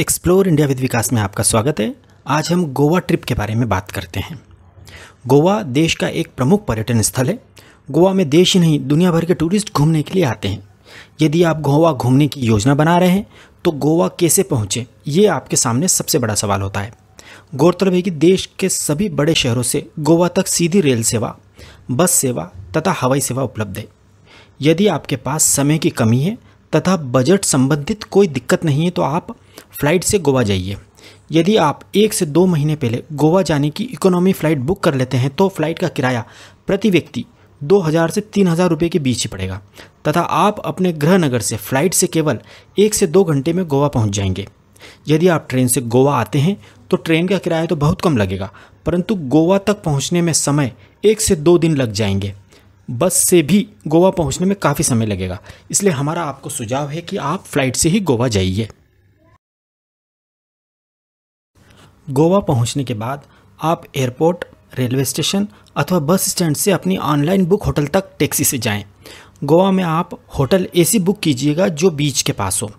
Explore India with विकास में आपका स्वागत है आज हम गोवा ट्रिप के बारे में बात करते हैं गोवा देश का एक प्रमुख पर्यटन स्थल है गोवा में देश ही नहीं दुनिया भर के टूरिस्ट घूमने के लिए आते हैं यदि आप गोवा घूमने की योजना बना रहे हैं तो गोवा कैसे पहुँचें ये आपके सामने सबसे बड़ा सवाल होता है गौरतलब है कि देश के सभी बड़े शहरों से गोवा तक सीधी रेल सेवा बस सेवा तथा हवाई सेवा उपलब्ध है यदि आपके पास समय की कमी है तथा बजट संबंधित कोई दिक्कत नहीं है तो आप फ्लाइट से गोवा जाइए यदि आप एक से दो महीने पहले गोवा जाने की इकोनॉमी फ़्लाइट बुक कर लेते हैं तो फ़्लाइट का किराया प्रति व्यक्ति 2000 से 3000 रुपये के बीच ही पड़ेगा तथा आप अपने गृह नगर से फ़्लाइट से केवल एक से दो घंटे में गोवा पहुंच जाएंगे यदि आप ट्रेन से गोवा आते हैं तो ट्रेन का किराया तो बहुत कम लगेगा परंतु गोवा तक पहुंचने में समय एक से दो दिन लग जाएंगे बस से भी गोवा पहुंचने में काफ़ी समय लगेगा इसलिए हमारा आपको सुझाव है कि आप फ्लाइट से ही गोवा जाइए गोवा पहुंचने के बाद आप एयरपोर्ट रेलवे स्टेशन अथवा बस स्टैंड से अपनी ऑनलाइन बुक होटल तक टैक्सी से जाएं। गोवा में आप होटल ऐसी बुक कीजिएगा जो बीच के पास हो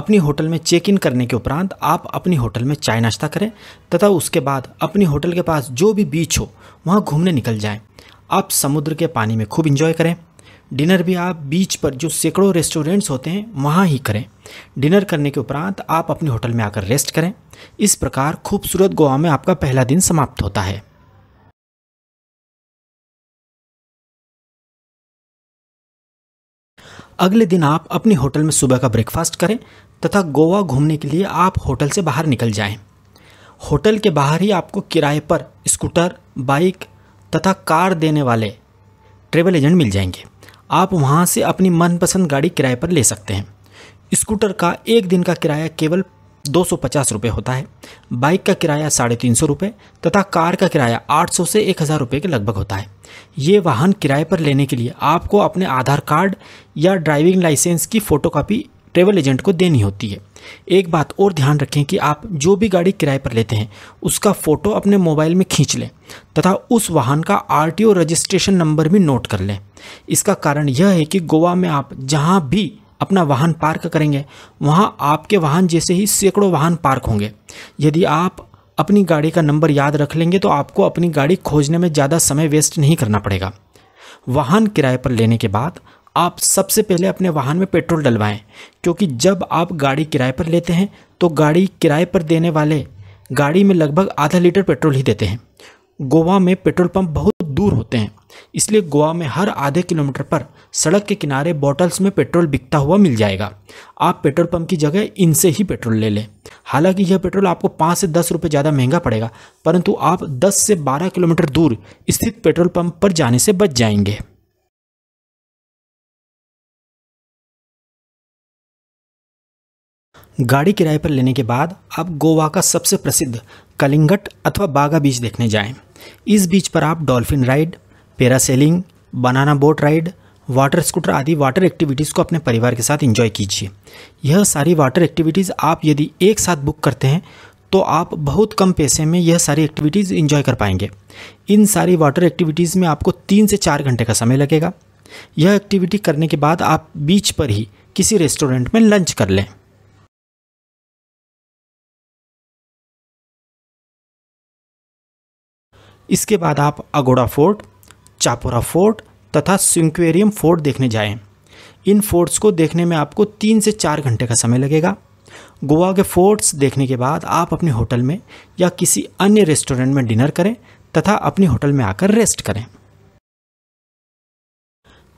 अपनी होटल में चेक इन करने के उपरांत आप अपनी होटल में चाय नाश्ता करें तथा उसके बाद अपनी होटल के पास जो भी बीच हो वहाँ घूमने निकल जाएं। आप समुद्र के पानी में खूब इंजॉय करें डिनर भी आप बीच पर जो सैकड़ों रेस्टोरेंट्स होते हैं वहाँ ही करें डिनर करने के उपरांत आप अपने होटल में आकर रेस्ट करें इस प्रकार खूबसूरत गोवा में आपका पहला दिन समाप्त होता है अगले दिन आप अपने होटल में सुबह का ब्रेकफास्ट करें तथा गोवा घूमने के लिए आप होटल से बाहर निकल जाएं। होटल के बाहर ही आपको किराए पर स्कूटर बाइक तथा कार देने वाले ट्रेवल एजेंट मिल जाएंगे आप वहाँ से अपनी मनपसंद गाड़ी किराए पर ले सकते हैं स्कूटर का एक दिन का किराया केवल दो सौ होता है बाइक का किराया साढ़े तीन सौ तथा कार का किराया 800 से एक हज़ार रुपये के लगभग होता है ये वाहन किराए पर लेने के लिए आपको अपने आधार कार्ड या ड्राइविंग लाइसेंस की फ़ोटोकॉपी ट्रेवल एजेंट को देनी होती है एक बात और ध्यान रखें कि आप जो भी गाड़ी किराए पर लेते हैं उसका फ़ोटो अपने मोबाइल में खींच लें तथा उस वाहन का आर रजिस्ट्रेशन नंबर भी नोट कर लें इसका कारण यह है कि गोवा में आप जहाँ भी अपना वाहन पार्क करेंगे वहाँ आपके वाहन जैसे ही सैकड़ों वाहन पार्क होंगे यदि आप अपनी गाड़ी का नंबर याद रख लेंगे तो आपको अपनी गाड़ी खोजने में ज़्यादा समय वेस्ट नहीं करना पड़ेगा वाहन किराए पर लेने के बाद आप सबसे पहले अपने वाहन में पेट्रोल डलवाएं क्योंकि जब आप गाड़ी किराए पर लेते हैं तो गाड़ी किराए पर देने वाले गाड़ी में लगभग आधा लीटर पेट्रोल ही देते हैं गोवा में पेट्रोल पंप बहुत दूर होते हैं इसलिए गोवा में हर आधे किलोमीटर पर सड़क के किनारे बॉटल्स में पेट्रोल बिकता हुआ मिल जाएगा आप पेट्रोल पंप की जगह इनसे ही पेट्रोल ले लें हालांकि यह पेट्रोल आपको पाँच से दस रुपये ज़्यादा महंगा पड़ेगा परंतु आप दस से बारह किलोमीटर दूर स्थित पेट्रोल पंप पर जाने से बच जाएंगे गाड़ी किराए पर लेने के बाद आप गोवा का सबसे प्रसिद्ध कलिंगट अथवा बागा बीच देखने जाएं। इस बीच पर आप dolphin ride parasailing banana boat ride water scooter आदि वाटर एक्टिविटीज़ को अपने परिवार के साथ एंजॉय कीजिए यह सारी वाटर एक्टिविटीज़ आप यदि एक साथ बुक करते हैं तो आप बहुत कम पैसे में यह सारी एक्टिविटीज़ इंजॉय कर पाएंगे इन सारी वाटर एक्टिविटीज़ में आपको तीन से चार घंटे का समय लगेगा यह एक्टिविटी करने के बाद आप बीच पर ही किसी रेस्टोरेंट में लंच कर लें इसके बाद आप अगोड़ा फोर्ट चापोरा फोर्ट तथा सिंक्वेरियम फोर्ट देखने जाएं। इन फोर्ट्स को देखने में आपको तीन से चार घंटे का समय लगेगा गोवा के फोर्ट्स देखने के बाद आप अपने होटल में या किसी अन्य रेस्टोरेंट में डिनर करें तथा अपने होटल में आकर रेस्ट करें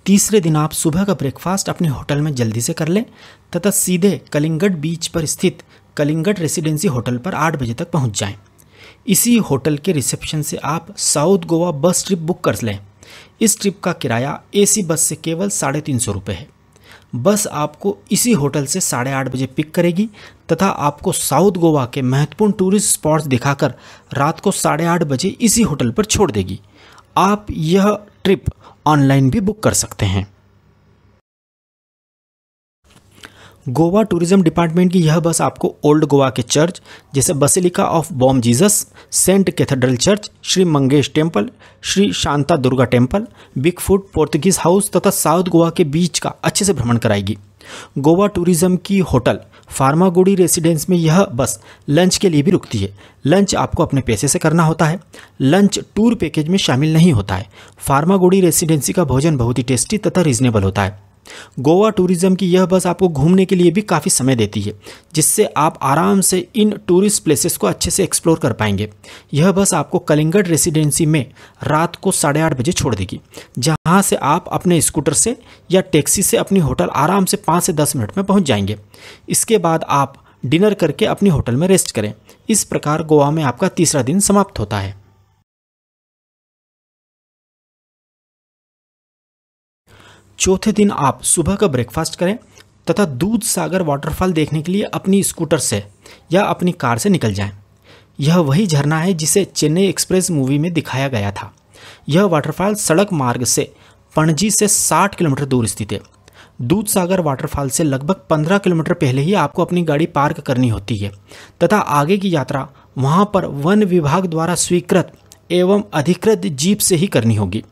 तीसरे दिन आप सुबह का ब्रेकफास्ट अपने होटल में जल्दी से कर लें तथा सीधे कलिंगड़ बीच पर स्थित कलिंगड़ रेसिडेंसी होटल पर आठ बजे तक पहुंच जाएं। इसी होटल के रिसेप्शन से आप साउथ गोवा बस ट्रिप बुक कर लें इस ट्रिप का किराया एसी बस से केवल साढ़े तीन सौ रुपये है बस आपको इसी होटल से साढ़े आठ बजे पिक करेगी तथा आपको साउथ गोवा के महत्वपूर्ण टूरिस्ट स्पॉट्स दिखाकर रात को साढ़े आठ बजे इसी होटल पर छोड़ देगी आप यह ट्रिप ऑनलाइन भी बुक कर सकते हैं गोवा टूरिज्म डिपार्टमेंट की यह बस आपको ओल्ड गोवा के चर्च जैसे Basilica of Bom Jesus Saint cathedral church Shri Mangesh temple Shri Shanta Durga temple big foot Portuguese house तथा साउथ गोवा के बीच का अच्छे से भ्रमण कराएगी गोवा टूरिज्म की होटल फार्मागुड़ी रेसिडेंस में यह बस लंच के लिए भी रुकती है लंच आपको अपने पैसे से करना होता है लंच टूर पैकेज में शामिल नहीं होता है फार्मागुड़ी रेसिडेंसी का भोजन बहुत ही टेस्टी तथा रीजनेबल होता है गोवा टूरिज़्म की यह बस आपको घूमने के लिए भी काफ़ी समय देती है जिससे आप आराम से इन टूरिस्ट प्लेसेस को अच्छे से एक्सप्लोर कर पाएंगे यह बस आपको कलिंगड रेसिडेंसी में रात को साढ़े आठ बजे छोड़ देगी जहाँ से आप अपने स्कूटर से या टैक्सी से अपनी होटल आराम से पाँच से दस मिनट में पहुँच जाएंगे इसके बाद आप डिनर करके अपनी होटल में रेस्ट करें इस प्रकार गोवा में आपका तीसरा दिन समाप्त होता है चौथे दिन आप सुबह का ब्रेकफास्ट करें तथा दूध सागर वाटरफॉल देखने के लिए अपनी स्कूटर से या अपनी कार से निकल जाएं। यह वही झरना है जिसे चेन्नई एक्सप्रेस मूवी में दिखाया गया था यह वाटरफॉल सड़क मार्ग से पणजी से 60 किलोमीटर दूर स्थित है दूध सागर वाटरफॉल से लगभग 15 किलोमीटर पहले ही आपको अपनी गाड़ी पार्क करनी होती है तथा आगे की यात्रा वहाँ पर वन विभाग द्वारा स्वीकृत एवं अधिकृत जीप से ही करनी होगी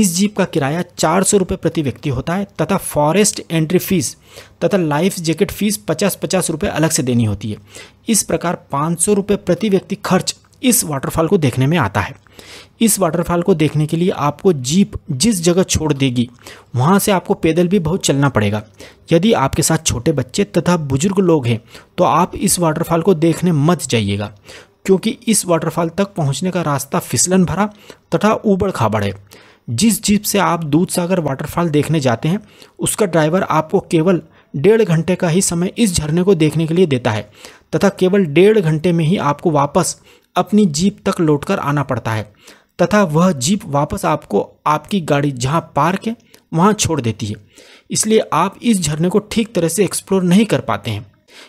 इस जीप का किराया चार सौ रुपये प्रति व्यक्ति होता है तथा फॉरेस्ट एंट्री फीस तथा लाइफ जैकेट फीस पचास पचास रुपये अलग से देनी होती है इस प्रकार पाँच सौ रुपये प्रति व्यक्ति खर्च इस वाटरफॉल को देखने में आता है इस वाटरफॉल को देखने के लिए आपको जीप जिस जगह छोड़ देगी वहाँ से आपको पैदल भी बहुत चलना पड़ेगा यदि आपके साथ छोटे बच्चे तथा बुजुर्ग लोग हैं तो आप इस वाटरफॉल को देखने मत जाइएगा क्योंकि इस वाटरफॉल तक पहुंचने का रास्ता फिसलन भरा तथा ऊबड़ खाबड़ है जिस जीप से आप दूध सागर वाटरफॉल देखने जाते हैं उसका ड्राइवर आपको केवल डेढ़ घंटे का ही समय इस झरने को देखने के लिए देता है तथा केवल डेढ़ घंटे में ही आपको वापस अपनी जीप तक लौट आना पड़ता है तथा वह जीप वापस आपको आपकी गाड़ी जहाँ पार्क है वहाँ छोड़ देती है इसलिए आप इस झरने को ठीक तरह से एक्सप्लोर नहीं कर पाते हैं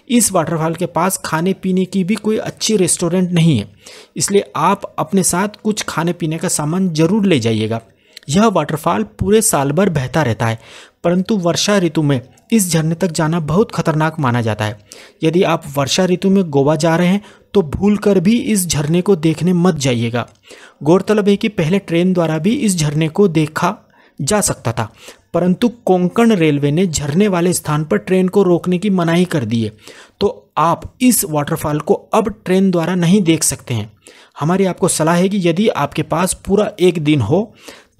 इस वाटरफॉल के पास खाने पीने की भी कोई अच्छी रेस्टोरेंट नहीं है इसलिए आप अपने साथ कुछ खाने पीने का सामान ज़रूर ले जाइएगा यह वाटरफॉल पूरे साल भर बहता रहता है परंतु वर्षा ऋतु में इस झरने तक जाना बहुत खतरनाक माना जाता है यदि आप वर्षा ऋतु में गोवा जा रहे हैं तो भूल कर भी इस झरने को देखने मत जाइएगा गौरतलब है कि पहले ट्रेन द्वारा भी इस झरने को देखा जा सकता था परंतु कोंकण रेलवे ने झरने वाले स्थान पर ट्रेन को रोकने की मनाही कर दी है तो आप इस वाटरफॉल को अब ट्रेन द्वारा नहीं देख सकते हैं हमारी आपको सलाह है कि यदि आपके पास पूरा एक दिन हो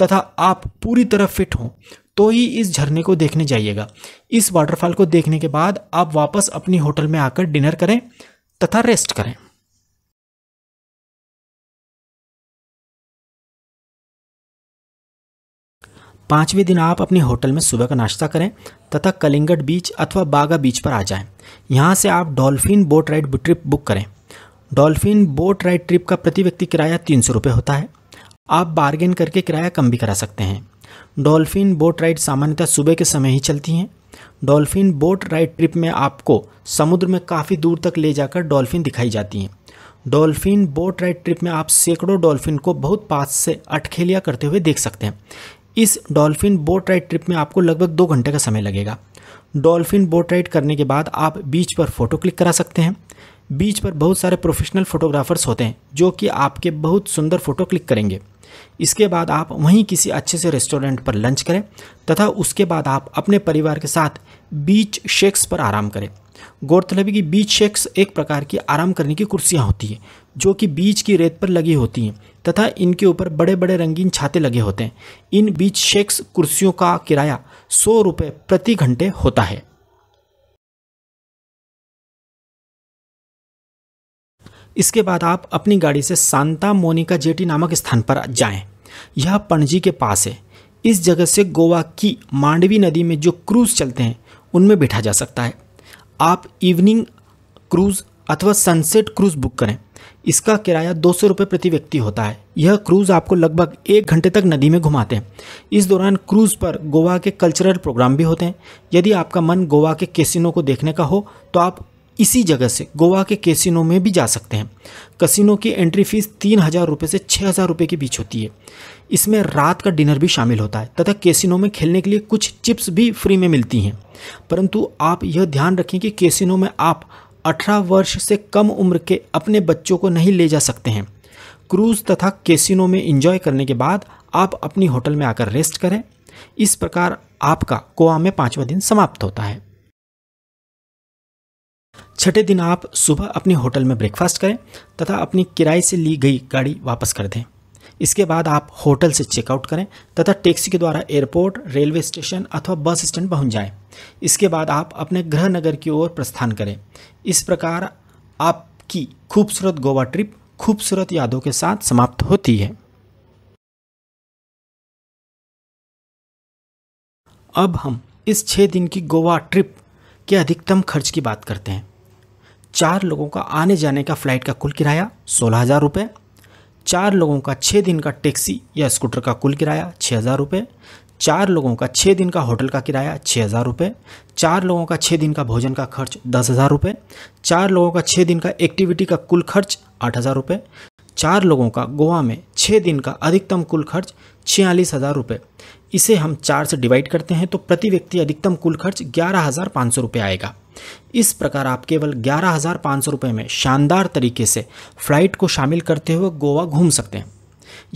तथा आप पूरी तरह फिट हों तो ही इस झरने को देखने जाइएगा इस वाटरफॉल को देखने के बाद आप वापस अपनी होटल में आकर डिनर करें तथा रेस्ट करें पाँचवें दिन आप अपने होटल में सुबह का नाश्ता करें तथा कलिंगट बीच अथवा बागा बीच पर आ जाएं। यहाँ से आप dolphin boat ride trip book करें डॉल्फिन बोट राइड ट्रिप का प्रति व्यक्ति किराया तीन सौ रुपये होता है आप बार्गेन करके किराया कम भी करा सकते हैं डॉल्फिन बोट राइड सामान्यतः सुबह के समय ही चलती हैं डॉल्फिन बोट राइड ट्रिप में आपको समुद्र में काफ़ी दूर तक ले जाकर डॉल्फिन दिखाई जाती हैं डॉल्फिन बोट राइड ट्रिप में आप सैकड़ों डॉल्फिन को बहुत पास से अटखेलिया करते हुए देख सकते हैं इस डॉल्फिन बोट राइड ट्रिप में आपको लगभग दो घंटे का समय लगेगा डॉल्फिन बोट राइड करने के बाद आप बीच पर फ़ोटो क्लिक करा सकते हैं बीच पर बहुत सारे प्रोफेशनल फ़ोटोग्राफ़र्स होते हैं जो कि आपके बहुत सुंदर फ़ोटो क्लिक करेंगे इसके बाद आप वहीं किसी अच्छे से रेस्टोरेंट पर लंच करें तथा उसके बाद आप अपने परिवार के साथ बीच शेक्स पर आराम करें गौरतलब है कि बीच शेक्स एक प्रकार की आराम करने की कुर्सियाँ होती है जो कि बीच की रेत पर लगी होती हैं तथा इनके ऊपर बड़े बड़े रंगीन छाते लगे होते हैं इन बीच शेक्स कुर्सियों का किराया सौ रुपये प्रति घंटे होता है इसके बाद आप अपनी गाड़ी से सांता मोनिका जेटी नामक स्थान पर जाएं। यह पणजी के पास है इस जगह से गोवा की मांडवी नदी में जो क्रूज़ चलते हैं उनमें बैठा जा सकता है आप इवनिंग क्रूज़ अथवा सनसेट क्रूज़ बुक करें इसका किराया दो सौ रुपये प्रति व्यक्ति होता है यह क्रूज़ आपको लगभग एक घंटे तक नदी में घुमाते हैं इस दौरान क्रूज़ पर गोवा के कल्चरल प्रोग्राम भी होते हैं यदि आपका मन गोवा के कैसिनो को देखने का हो तो आप इसी जगह से गोवा के कैसिनो में भी जा सकते हैं कैसिनो की एंट्री फ़ीस तीन हज़ार रुपये से छः हज़ार रुपये के बीच होती है इसमें रात का डिनर भी शामिल होता है तथा कैसिनो में खेलने के लिए कुछ चिप्स भी फ्री में मिलती हैं परंतु आप यह ध्यान रखें कि कैसिनो में आप 18 वर्ष से कम उम्र के अपने बच्चों को नहीं ले जा सकते हैं क्रूज़ तथा कैसिनो में इंजॉय करने के बाद आप अपनी होटल में आकर रेस्ट करें इस प्रकार आपका गोवा में पांचवा दिन समाप्त होता है छठे दिन आप सुबह अपने होटल में ब्रेकफास्ट करें तथा अपनी किराए से ली गई गाड़ी वापस कर दें इसके बाद आप होटल से चेकआउट करें तथा टैक्सी के द्वारा एयरपोर्ट रेलवे स्टेशन अथवा बस स्टैंड पहुंच जाएं। इसके बाद आप अपने गृह नगर की ओर प्रस्थान करें इस प्रकार आपकी खूबसूरत गोवा ट्रिप खूबसूरत यादों के साथ समाप्त होती है अब हम इस छः दिन की गोवा ट्रिप के अधिकतम खर्च की बात करते हैं चार लोगों का आने जाने का फ्लाइट का कुल किराया सोलह हज़ार रुपये चार लोगों का छः दिन का टैक्सी या स्कूटर का कुल किराया छः हज़ार रुपये चार लोगों का छः दिन का होटल का किराया छः हज़ार रुपये चार लोगों का छः दिन का भोजन का खर्च दस हज़ार रुपये चार लोगों का छः दिन का एक्टिविटी का कुल खर्च आठ हज़ार रुपये चार लोगों का गोवा में छः दिन का अधिकतम कुल खर्च छियालीस हज़ार रुपये इसे हम चार से डिवाइड करते हैं तो प्रति व्यक्ति अधिकतम कुल खर्च ग्यारह हज़ार पाँच सौ रुपये आएगा इस प्रकार आप केवल ग्यारह हज़ार पाँच सौ रुपये में शानदार तरीके से फ़्लाइट को शामिल करते हुए गोवा घूम सकते हैं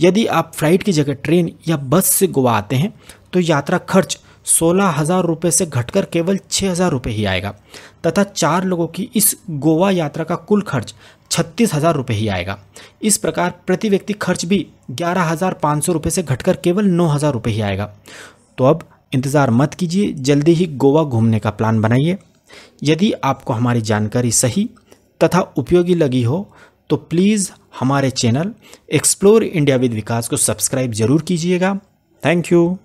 यदि आप फ्लाइट की जगह ट्रेन या बस से गोवा आते हैं तो यात्रा खर्च सोलह हज़ार रुपये से घटकर केवल छः हज़ार रुपये ही आएगा तथा चार लोगों की इस गोवा यात्रा का कुल खर्च छत्तीस हज़ार रुपये ही आएगा इस प्रकार प्रति व्यक्ति खर्च भी ग्यारह हज़ार पाँच सौ रुपये से घटकर केवल नौ हज़ार रुपये ही आएगा तो अब इंतज़ार मत कीजिए जल्दी ही गोवा घूमने का प्लान बनाइए यदि आपको हमारी जानकारी सही तथा उपयोगी लगी हो तो प्लीज़ हमारे channel Explore India with Vikas को सब्सक्राइब ज़रूर कीजिएगा थैंक यू